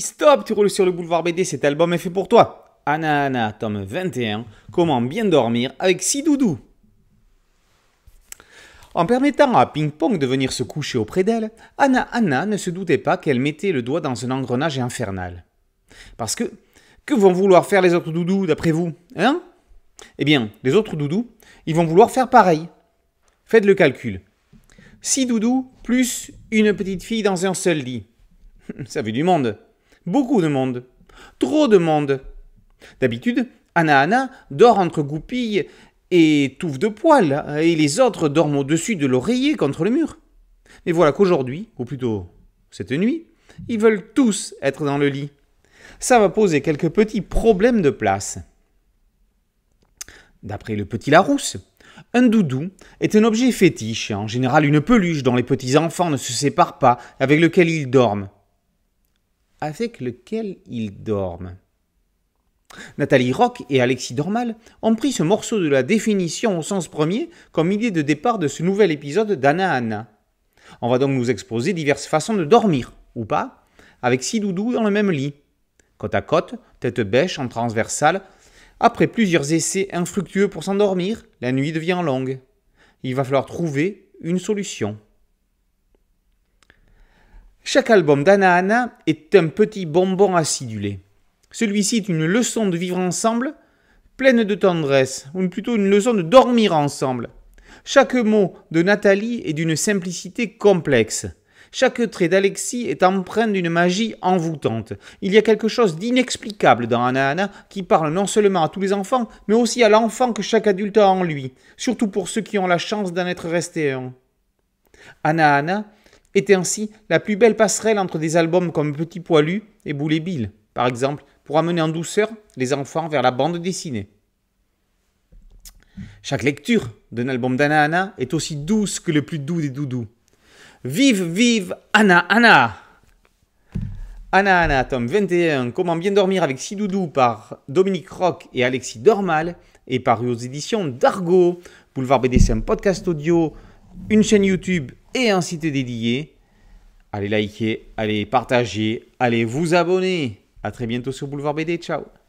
Stop, tu roules sur le boulevard BD, cet album est fait pour toi. Anna Anna, tome 21, Comment bien dormir avec six doudous. En permettant à Ping Pong de venir se coucher auprès d'elle, Anna Anna ne se doutait pas qu'elle mettait le doigt dans un engrenage infernal. Parce que, que vont vouloir faire les autres doudous d'après vous Hein Eh bien, les autres doudous, ils vont vouloir faire pareil. Faites le calcul. Six doudous plus une petite fille dans un seul lit. Ça veut du monde. Beaucoup de monde. Trop de monde. D'habitude, Anna Anna dort entre goupilles et touffes de poils, hein, et les autres dorment au-dessus de l'oreiller contre le mur. Mais voilà qu'aujourd'hui, ou plutôt cette nuit, ils veulent tous être dans le lit. Ça va poser quelques petits problèmes de place. D'après le petit Larousse, un doudou est un objet fétiche, en général une peluche dont les petits enfants ne se séparent pas, avec lequel ils dorment avec lequel ils dorment. Nathalie Rock et Alexis Dormal ont pris ce morceau de la définition au sens premier comme idée de départ de ce nouvel épisode d'Anna Anna. On va donc nous exposer diverses façons de dormir, ou pas, avec six doudous dans le même lit, côte à côte, tête bêche en transversale. Après plusieurs essais infructueux pour s'endormir, la nuit devient longue. Il va falloir trouver une solution. Chaque album d'Anna est un petit bonbon acidulé. Celui-ci est une leçon de vivre ensemble, pleine de tendresse, ou plutôt une leçon de dormir ensemble. Chaque mot de Nathalie est d'une simplicité complexe. Chaque trait d'Alexis est empreint d'une magie envoûtante. Il y a quelque chose d'inexplicable dans Anna Anna qui parle non seulement à tous les enfants, mais aussi à l'enfant que chaque adulte a en lui, surtout pour ceux qui ont la chance d'en être resté un. Anna Anna était ainsi la plus belle passerelle entre des albums comme Petit Poilu et Boulet Bill, par exemple, pour amener en douceur les enfants vers la bande dessinée. Chaque lecture d'un album d'Anna Anna est aussi douce que le plus doux des doudous. Vive, vive Anna Anna Anna Anna, tome 21, Comment bien dormir avec six doudous par Dominique Rock et Alexis Dormal, et paru aux éditions d'Argo, Boulevard BDC un podcast audio, une chaîne YouTube et un site dédié. Allez liker, allez partager, allez vous abonner. À très bientôt sur Boulevard BD. Ciao